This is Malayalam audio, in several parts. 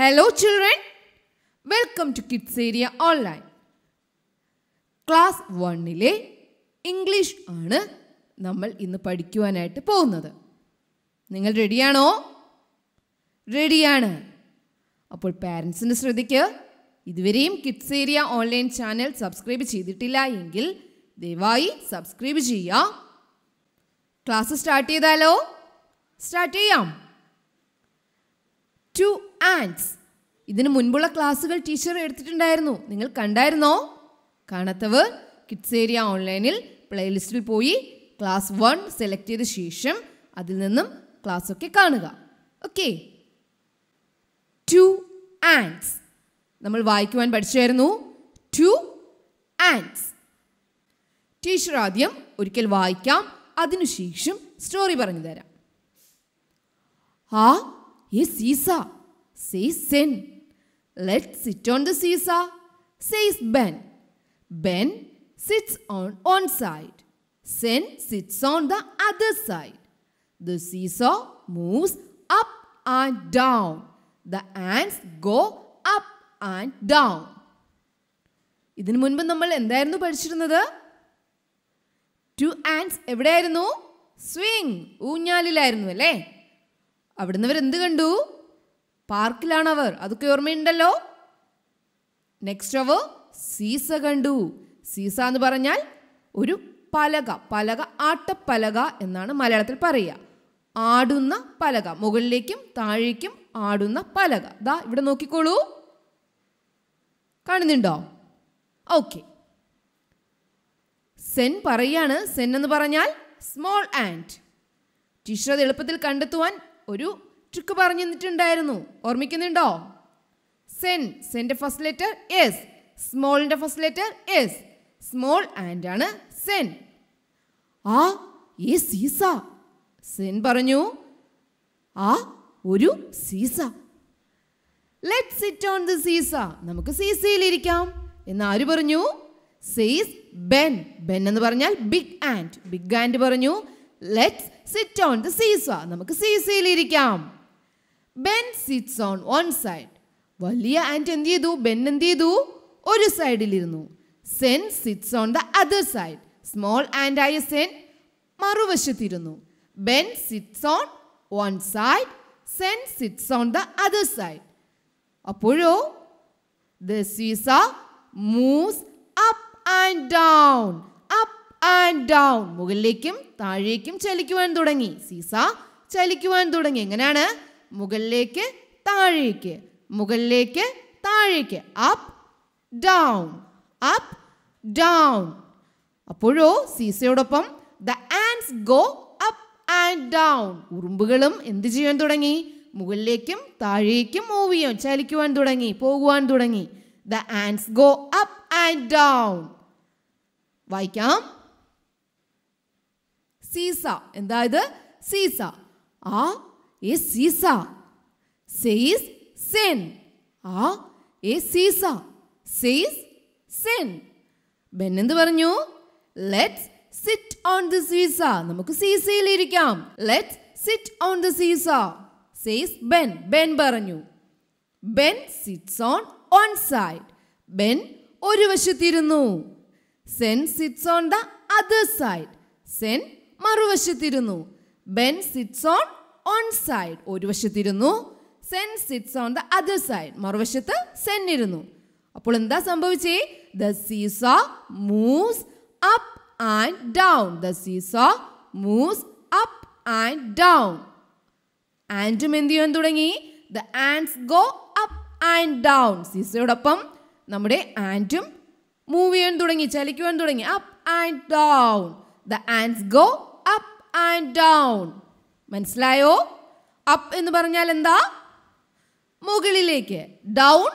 Hello children, welcome to kids area online class വണ്ണിലെ ഇംഗ്ലീഷ് ആണ് നമ്മൾ ഇന്ന് പഠിക്കുവാനായിട്ട് പോകുന്നത് നിങ്ങൾ റെഡിയാണോ റെഡിയാണ് അപ്പോൾ പാരൻസിൻ്റെ ശ്രദ്ധയ്ക്ക് ഇതുവരെയും kids area online channel subscribe ചെയ്തിട്ടില്ല എങ്കിൽ ദയവായി സബ്സ്ക്രൈബ് ചെയ്യുക ക്ലാസ് സ്റ്റാർട്ട് ചെയ്താലോ സ്റ്റാർട്ട് ചെയ്യാം ടു ആൻഡ്സ് ഇതിന് മുൻപുള്ള ക്ലാസ്സുകൾ ടീച്ചർ എടുത്തിട്ടുണ്ടായിരുന്നു നിങ്ങൾ കണ്ടായിരുന്നോ കാണാത്തവർ കിഡ്സ് ഏരിയ ഓൺലൈനിൽ പ്ലേലിസ്റ്റിൽ പോയി ക്ലാസ് വൺ സെലക്ട് ചെയ്ത ശേഷം അതിൽ നിന്നും ക്ലാസ് ഒക്കെ കാണുക ഓക്കെ ടു ആൻഡ്സ് നമ്മൾ വായിക്കുവാൻ പഠിച്ചായിരുന്നു ടു ആൻഡ്സ് ടീച്ചർ ആദ്യം ഒരിക്കൽ വായിക്കാം അതിനുശേഷം സ്റ്റോറി പറഞ്ഞു തരാം ആ ഈ സീസ says sin. Let's sit on the seesaw, says Ben. Ben sits on one side. Sen sits on the other side. The seesaw moves up and down. The ants go up and down. ഇതിനു മുൻപ് നമ്മൾ എന്തായിരുന്നു പഠിച്ചിരുന്നത് ടു ആൻഡ്സ് എവിടെയായിരുന്നു സ്വിംഗ് ഊഞ്ഞാലിലായിരുന്നു അല്ലേ അവിടുന്ന് അവർ endu കണ്ടു പാർക്കിലാണവർ അതൊക്കെ ഓർമ്മയുണ്ടല്ലോ നെക്സ്റ്റ് അവർ സീസ കണ്ടു സീസ എന്ന് പറഞ്ഞാൽ ഒരു പലക പലക ആട്ടപ്പലക എന്നാണ് മലയാളത്തിൽ പറയുക ആടുന്ന പലക മുകളിലേക്കും താഴേക്കും ആടുന്ന പലക ദാ ഇവിടെ നോക്കിക്കോളൂ കാണുന്നുണ്ടോ ഓക്കെ സെൻ പറയാണ് സെൻ എന്ന് പറഞ്ഞാൽ സ്മോൾ ആൻഡ് ടീച്ചർ അത് എളുപ്പത്തിൽ കണ്ടെത്തുവാൻ ഒരു ട്രിക്ക് പറഞ്ഞു തന്നിട്ടുണ്ടായിരുന്നു ഓർമ്മിക്കുന്നുണ്ടോ സെൻ സെൻ്റെ ഫസ്റ്റ് ലെറ്റർ എസ് സ്മോളിൻ്റെ first letter S small ant ആണ് സെൻ ആ ഈ സീസ സെൻ പറഞ്ഞു ആ ഒരു seesaw let sit on the seesaw നമുക്ക് സീസയിലിരിക്കാം എന്ന് ആര് പറഞ്ഞു സെയ്സ് ബെൻ ബെൻ എന്ന് പറഞ്ഞാൽ ബിഗ് ആൻഡ് ബിഗ് ആൻഡ് പറഞ്ഞു let's sit on the seesaw നമുക്ക് സീസയിലിരിക്കാം Ben sits on one side വലിയ ആൻറ്റ് എന്ത് ചെയ്തു ബെൻ എന്ത് ചെയ്തു ഒരു സൈഡിലിരുന്നു Sen sits on the other side small ant ആയ സെൻ മറുവശത്തിരുന്നു Ben sits on one side Sen sits on the other side അപ്പോഴോ the seesaw moves up and down up and down മുകളിലേക്കും താഴേക്കും ചലിക്കുവാൻ തുടങ്ങി സീസ ചലിക്കുവാൻ തുടങ്ങി എങ്ങനെയാണ് മുകളിലേക്ക് താഴേക്ക് മുകളിലേക്ക് താഴേക്ക് അപ്പ് ഡൗൺ അപ്പ് ഡൗൺ അപ്പോഴോ സീസയോടൊപ്പം the ants go up and down ഉറുമ്പുകളും എന്ത് ചെയ്യാൻ തുടങ്ങി മുകളിലേക്കും താഴേക്കും മൂവ് ചെയ്യാൻ ചലിക്കുവാൻ തുടങ്ങി പോകുവാൻ തുടങ്ങി the ants go up and down വായിക്കാം സീസ എന്തായത് സീസ ആ a Caesar. Says sin. Ah, a Caesar. Says sin. Ben എന്ത് പറഞ്ഞു let's sit on the seesaw നമുക്ക് സീസയിൽ ഇരിക്കാം let's sit on the seesaw says Ben. Ben പറഞ്ഞു Ben sits on one side Ben ഒരു വശത്തിരുന്നു Sen sits on the other side Sen മറുവശത്തിരുന്നു Ben sits on one side ഒരു വശത്തിരുന്നു Sen sits on the other side മറുവശത്ത് സെൻ ഇരുന്നു അപ്പോൾ എന്താ സംഭവിച്ചേ the seesaw moves up and down the seesaw moves up and down ആൻഡും എന്ത് ചെയ്യാൻ തുടങ്ങി the ants go up and down സീസയോടൊപ്പം നമ്മുടെ ആൻഡും മൂവ് ചെയ്യാൻ തുടങ്ങി ചലിക്കുവാൻ തുടങ്ങി up and down the ants go up and down മനസ്സിലായോ അപ്പ് എന്ന് പറഞ്ഞാൽ എന്താ മുകളിലേക്ക് ഡൗൺ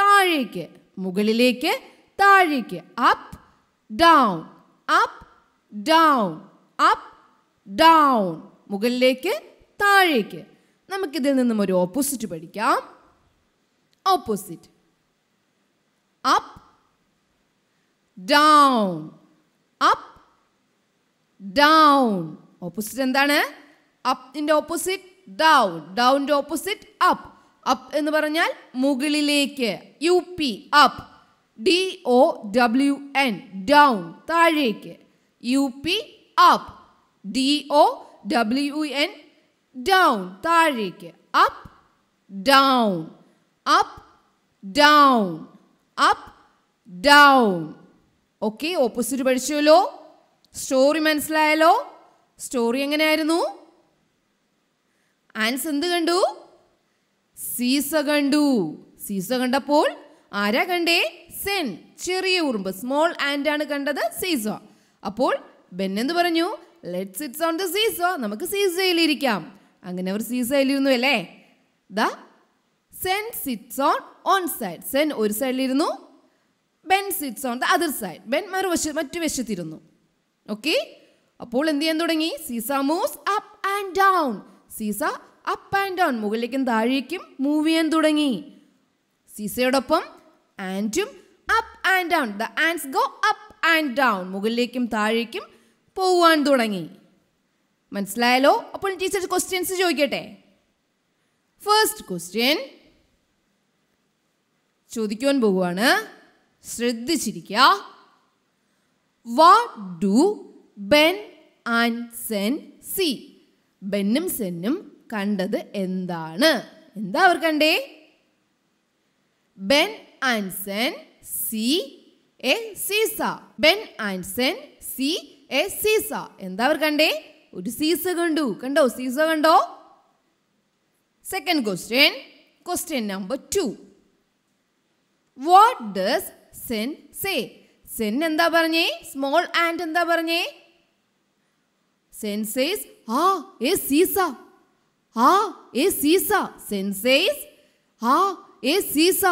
താഴേക്ക് മുകളിലേക്ക് താഴേക്ക് up down up down up down മുകളിലേക്ക് താഴേക്ക് നമുക്കിതിൽ നിന്നും ഒരു ഓപ്പോസിറ്റ് പഠിക്കാം opposite up down up down opposite എന്താണ് അപ്പിൻ്റെ ഓപ്പോസിറ്റ് ഡൗൺ ഡൗണിൻ്റെ ഓപ്പോസിറ്റ് അപ്പ് അപ്പ് എന്ന് പറഞ്ഞാൽ മുകളിലേക്ക് U P up D O W N down താഴേക്ക് U P up D O W N down താഴേക്ക് up down up down up down okay opposite പഠിച്ചുവല്ലോ സ്റ്റോറി മനസ്സിലായല്ലോ സ്റ്റോറി എങ്ങനെയായിരുന്നു ആൻസ് എന്ത് കണ്ടു സീസ കണ്ടു സീസ കണ്ടപ്പോൾ ആരാ കണ്ടേ സെൻ ചെറിയ ഉറുമ്പ് സ്മോൾ ആൻഡ് ആണ് കണ്ടത് സീസ അപ്പോൾ ബെൻ എന്ത് പറഞ്ഞു ലെറ്റ് ഇറ്റ്സ് ഓൺ ദ സീസ നമുക്ക് സീസയിലിരിക്കാം അങ്ങനെ അവർ സീസയിലിരുന്നു അല്ലേ the Sen sits on one side Sen ഒരു സൈഡിലിരുന്നു Ben sits on the other side Ben മറുവശ മറ്റു വശത്തിരുന്നു ഓക്കെ അപ്പോൾ എന്ത് ചെയ്യാൻ തുടങ്ങി seesaw moves up and down seesaw up and down മുകളിലേക്കും താഴേക്കും മൂവ് ചെയ്യാൻ തുടങ്ങി സീസയോടൊപ്പം ആൻഡും up and down the ants go up and down മുകളിലേക്കും താഴേക്കും പോവാൻ തുടങ്ങി മനസ്സിലായല്ലോ അപ്പോൾ ടീച്ചർ ക്വസ്റ്റ്യൻസ് ചോദിക്കട്ടെ ഫസ്റ്റ് ക്വസ്റ്റ്യൻ ചോദിക്കുവാൻ പോകുവാണ് ശ്രദ്ധിച്ചിരിക്കുക what do Ben and Sen see ബെന്നും സെന്നും കണ്ടത് എന്താണ് എന്താ അവർ കണ്ടേ Ben and Sen see a seesaw Ben and Sen see a seesaw എന്താ അവർ കണ്ടേ ഒരു സീസ കണ്ടു കണ്ടോ സീസ കണ്ടോ second question question number two what does Sen say Sen എന്താ പറഞ്ഞേ സ്മോൾ ആൻഡ് എന്താ പറഞ്ഞേ sensors ah a seesaw ah a seesaw Sen says ah a seesaw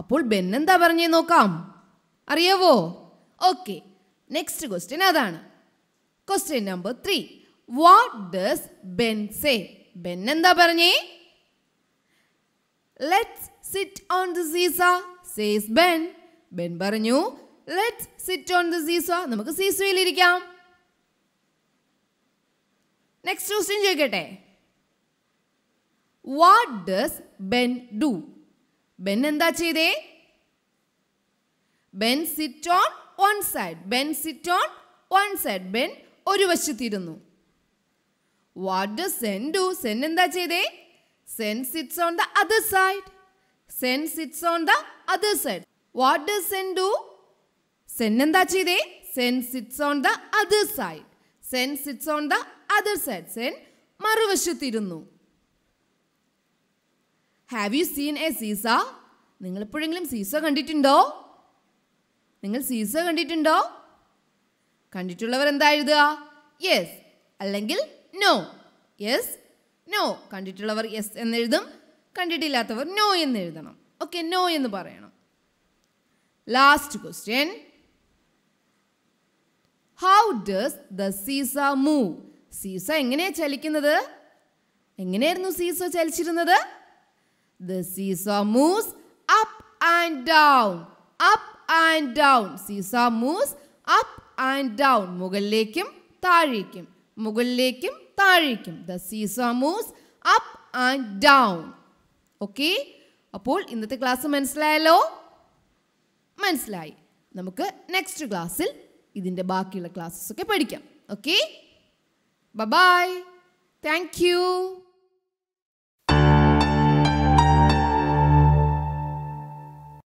അപ്പോൾ ബെൻ എന്താ പറഞ്ഞു നോക്കാം അറിയാവോ ഓക്കെ നെക്സ്റ്റ് ക്വസ്റ്റ്യൻ അതാണ് question number three what does Ben say Ben എന്താ പറഞ്ഞേ let's sit on the seesaw says Ben Ben പറഞ്ഞു let's sit on the seesaw നമുക്ക് സീസയിൽ ഇരിക്കാം നെക്സ്റ്റ് ക്വസ്റ്റ്യൻ ചോദിക്കട്ടെ what does Ben do Ben എന്താ ചെയ്തേ Ben sit on one side Ben sit on one side Ben ഒരു വശത്തിരുന്നു what does Sen do Sen എന്താ ചെയ്തേ Sen sits on the other side Sen sits on the other side what does Sen do Sen എന്താ ചെയ്തേ Sen sits on the other side Sen sits on the other end മറുവശത്തിരുന്നു have you seen a seesaw നിങ്ങൾ എപ്പോഴെങ്കിലും സീസ കണ്ടിട്ടുണ്ടോ നിങ്ങൾ സീസ കണ്ടിട്ടുണ്ടോ കണ്ടിട്ടുള്ളവർ എന്താ എഴുതുക യെസ് അല്ലെങ്കിൽ നോ യെസ് നോ കണ്ടിട്ടുള്ളവർ യെസ് എന്നെഴുതും കണ്ടിട്ടില്ലാത്തവർ നോ എന്ന് എഴുതണം ഓക്കെ നോ എന്ന് പറയണം last question how does the seesaw move seesaw എങ്ങനെയാ ചലിക്കുന്നത് എങ്ങനെയായിരുന്നു സീസ ചലിച്ചിരുന്നത് the seesaw moves up and down up and down seesaw moves up and down മുകളിലേക്കും താഴേക്കും മുകളിലേക്കും താഴേക്കും the seesaw moves up and down okay അപ്പോൾ ഇന്നത്തെ ക്ലാസ് മനസ്സിലായല്ലോ മനസ്സിലായി നമുക്ക് നെക്സ്റ്റ് ക്ലാസ്സിൽ ഇതിൻ്റെ ബാക്കിയുള്ള ക്ലാസ്സസ് ഒക്കെ പഠിക്കാം ഓക്കെ Bye-bye. Thank you.